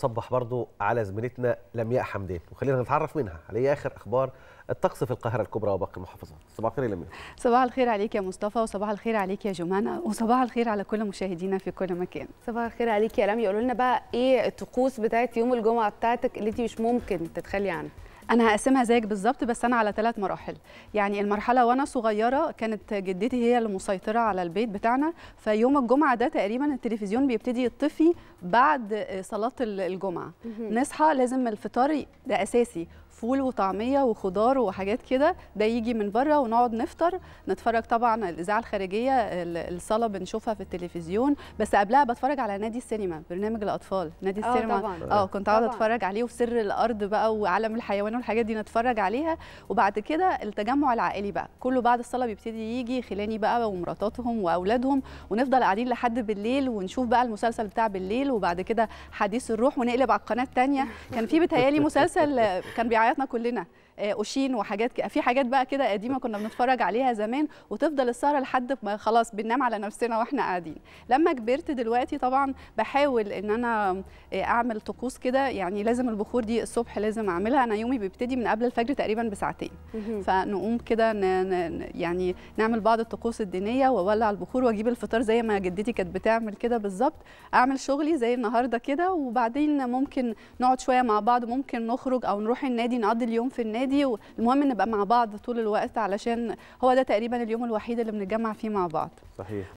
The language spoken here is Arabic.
صبح برضو على زميلتنا لمياء حمدان وخلينا نتعرف منها على اخر اخبار الطقس في القاهره الكبرى وباقي المحافظات صباح الخير يا لمياء صباح الخير عليك يا مصطفى وصباح الخير عليك يا جمانة وصباح الخير على كل مشاهدينا في كل مكان صباح الخير عليك يا لمياء قولوا لنا بقى ايه الطقوس بتاعت يوم الجمعه بتاعتك اللي انت مش ممكن تتخلي عنها انا هقسمها زيك بالظبط بس انا على ثلاث مراحل يعني المرحله وانا صغيره كانت جدتي هي المسيطره على البيت بتاعنا فيوم الجمعه ده تقريبا التلفزيون بيبتدي يطفي بعد صلاه الجمعه نصحى لازم الفطار ده اساسي فول وطعميه وخضار وحاجات كده ده يجي من بره ونقعد نفطر نتفرج طبعا الاذاعه الخارجيه الصاله بنشوفها في التلفزيون بس قبلها بتفرج على نادي السينما برنامج الاطفال نادي آه، السينما اه كنت اقعد اتفرج عليه وسر الارض بقى وعالم الحيوان والحاجات دي نتفرج عليها وبعد كده التجمع العائلي بقى كله بعد الصلاه بيبتدي يجي خلاني بقى ومراتاتهم واولادهم ونفضل قاعدين لحد بالليل ونشوف بقى المسلسل بتاع بالليل وبعد كده حديث الروح ونقلب على القناه الثانيه كان في بتهيالي مسلسل كان بيع رعاياتنا كلنا اوشين آه، وحاجات في حاجات بقى كده قديمه كنا بنتفرج عليها زمان وتفضل السهره لحد ما خلاص بننام على نفسنا واحنا قاعدين لما كبرت دلوقتي طبعا بحاول ان انا آه، اعمل طقوس كده يعني لازم البخور دي الصبح لازم اعملها انا يومي بيبتدي من قبل الفجر تقريبا بساعتين فنقوم كده يعني نعمل بعض الطقوس الدينيه واولع البخور واجيب الفطار زي ما جدتي كانت بتعمل كده بالظبط اعمل شغلي زي النهارده كده وبعدين ممكن نقعد شويه مع بعض ممكن نخرج او نروح النادي النادي نقضي اليوم في النادي والمهم نبقى مع بعض طول الوقت علشان هو ده تقريبا اليوم الوحيد اللي بنتجمع فيه مع بعض صحيح